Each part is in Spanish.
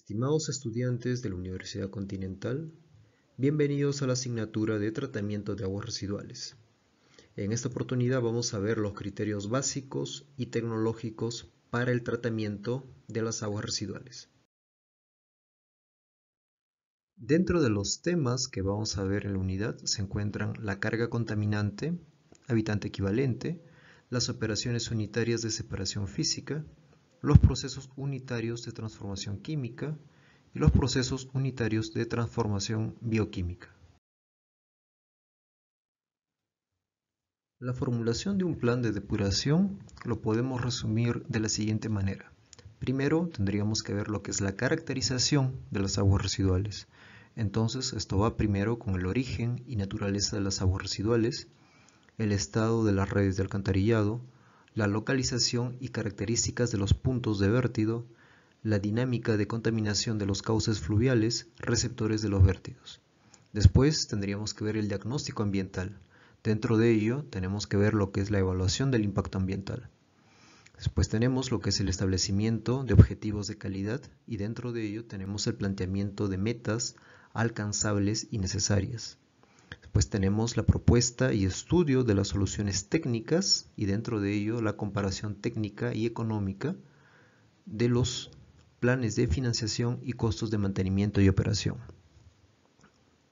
Estimados estudiantes de la Universidad Continental, bienvenidos a la asignatura de Tratamiento de Aguas Residuales. En esta oportunidad vamos a ver los criterios básicos y tecnológicos para el tratamiento de las aguas residuales. Dentro de los temas que vamos a ver en la unidad se encuentran la carga contaminante, habitante equivalente, las operaciones unitarias de separación física, los procesos unitarios de transformación química y los procesos unitarios de transformación bioquímica. La formulación de un plan de depuración lo podemos resumir de la siguiente manera. Primero tendríamos que ver lo que es la caracterización de las aguas residuales. Entonces esto va primero con el origen y naturaleza de las aguas residuales, el estado de las redes de alcantarillado, la localización y características de los puntos de vértido, la dinámica de contaminación de los cauces fluviales receptores de los vértidos. Después tendríamos que ver el diagnóstico ambiental. Dentro de ello tenemos que ver lo que es la evaluación del impacto ambiental. Después tenemos lo que es el establecimiento de objetivos de calidad y dentro de ello tenemos el planteamiento de metas alcanzables y necesarias pues tenemos la propuesta y estudio de las soluciones técnicas y dentro de ello la comparación técnica y económica de los planes de financiación y costos de mantenimiento y operación.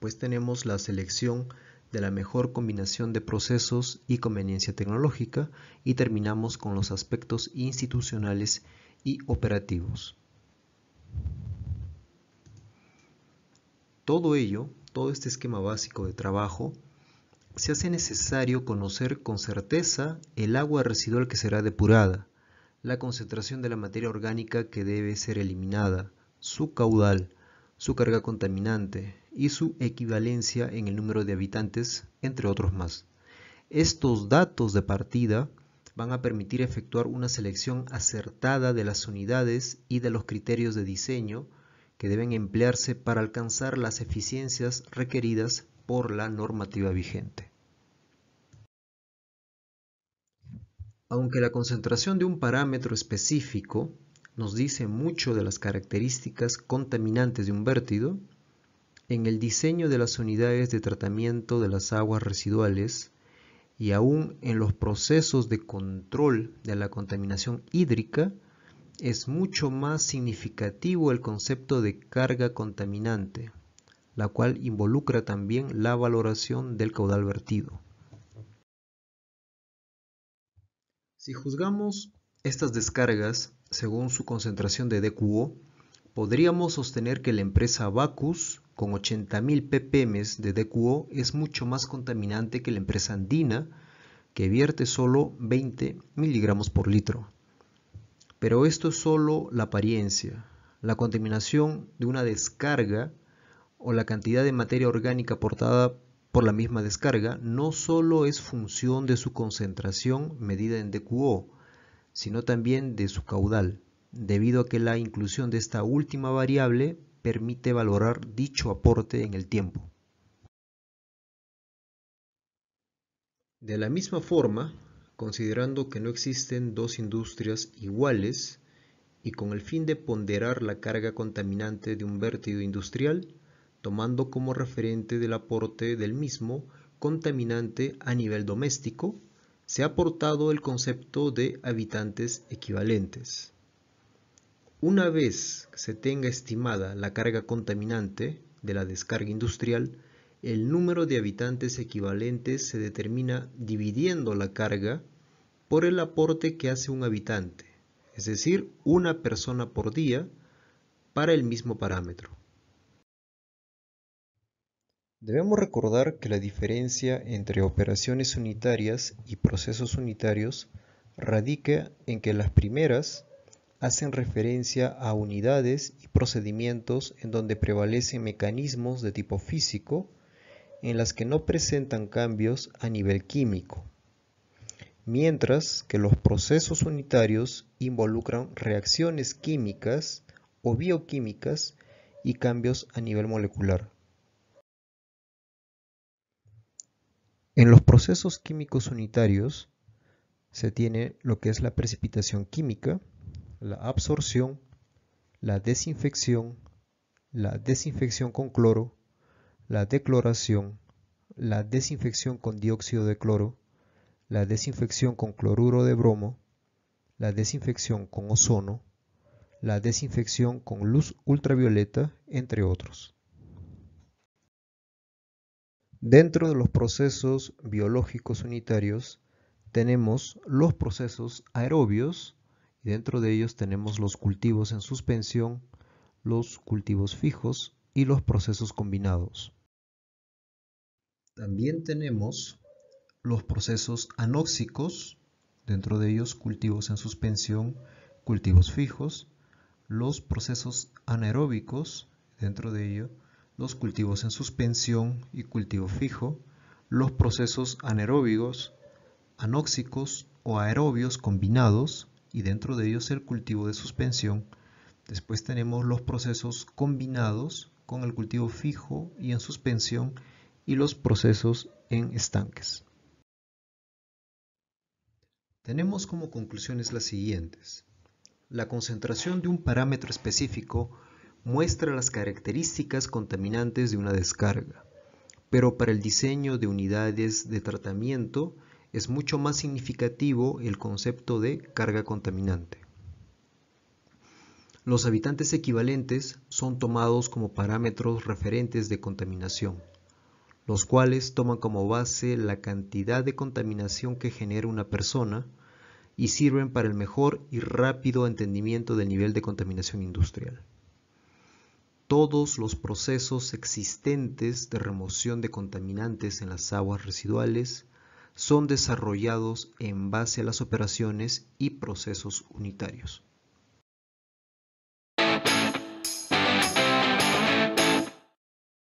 Pues tenemos la selección de la mejor combinación de procesos y conveniencia tecnológica y terminamos con los aspectos institucionales y operativos. Todo ello todo este esquema básico de trabajo, se hace necesario conocer con certeza el agua residual que será depurada, la concentración de la materia orgánica que debe ser eliminada, su caudal, su carga contaminante y su equivalencia en el número de habitantes, entre otros más. Estos datos de partida van a permitir efectuar una selección acertada de las unidades y de los criterios de diseño que deben emplearse para alcanzar las eficiencias requeridas por la normativa vigente. Aunque la concentración de un parámetro específico nos dice mucho de las características contaminantes de un vértido, en el diseño de las unidades de tratamiento de las aguas residuales y aún en los procesos de control de la contaminación hídrica, es mucho más significativo el concepto de carga contaminante, la cual involucra también la valoración del caudal vertido. Si juzgamos estas descargas según su concentración de DQO, podríamos sostener que la empresa Bacus, con 80.000 ppm de DQO, es mucho más contaminante que la empresa andina, que vierte solo 20 miligramos por litro. Pero esto es solo la apariencia. La contaminación de una descarga o la cantidad de materia orgánica aportada por la misma descarga no solo es función de su concentración medida en DQO, sino también de su caudal, debido a que la inclusión de esta última variable permite valorar dicho aporte en el tiempo. De la misma forma, considerando que no existen dos industrias iguales y con el fin de ponderar la carga contaminante de un vertido industrial, tomando como referente del aporte del mismo contaminante a nivel doméstico, se ha aportado el concepto de habitantes equivalentes. Una vez se tenga estimada la carga contaminante de la descarga industrial, el número de habitantes equivalentes se determina dividiendo la carga por el aporte que hace un habitante, es decir, una persona por día, para el mismo parámetro. Debemos recordar que la diferencia entre operaciones unitarias y procesos unitarios radica en que las primeras hacen referencia a unidades y procedimientos en donde prevalecen mecanismos de tipo físico en las que no presentan cambios a nivel químico, mientras que los procesos unitarios involucran reacciones químicas o bioquímicas y cambios a nivel molecular. En los procesos químicos unitarios se tiene lo que es la precipitación química, la absorción, la desinfección, la desinfección con cloro, la decloración, la desinfección con dióxido de cloro, la desinfección con cloruro de bromo, la desinfección con ozono, la desinfección con luz ultravioleta, entre otros. Dentro de los procesos biológicos unitarios tenemos los procesos aerobios y dentro de ellos tenemos los cultivos en suspensión, los cultivos fijos y los procesos combinados. También tenemos los procesos anóxicos, dentro de ellos cultivos en suspensión, cultivos fijos, los procesos anaeróbicos, dentro de ellos los cultivos en suspensión y cultivo fijo, los procesos anaeróbicos, anóxicos o aerobios combinados y dentro de ellos el cultivo de suspensión. Después tenemos los procesos combinados con el cultivo fijo y en suspensión y los procesos en estanques. Tenemos como conclusiones las siguientes. La concentración de un parámetro específico muestra las características contaminantes de una descarga, pero para el diseño de unidades de tratamiento es mucho más significativo el concepto de carga contaminante. Los habitantes equivalentes son tomados como parámetros referentes de contaminación los cuales toman como base la cantidad de contaminación que genera una persona y sirven para el mejor y rápido entendimiento del nivel de contaminación industrial. Todos los procesos existentes de remoción de contaminantes en las aguas residuales son desarrollados en base a las operaciones y procesos unitarios.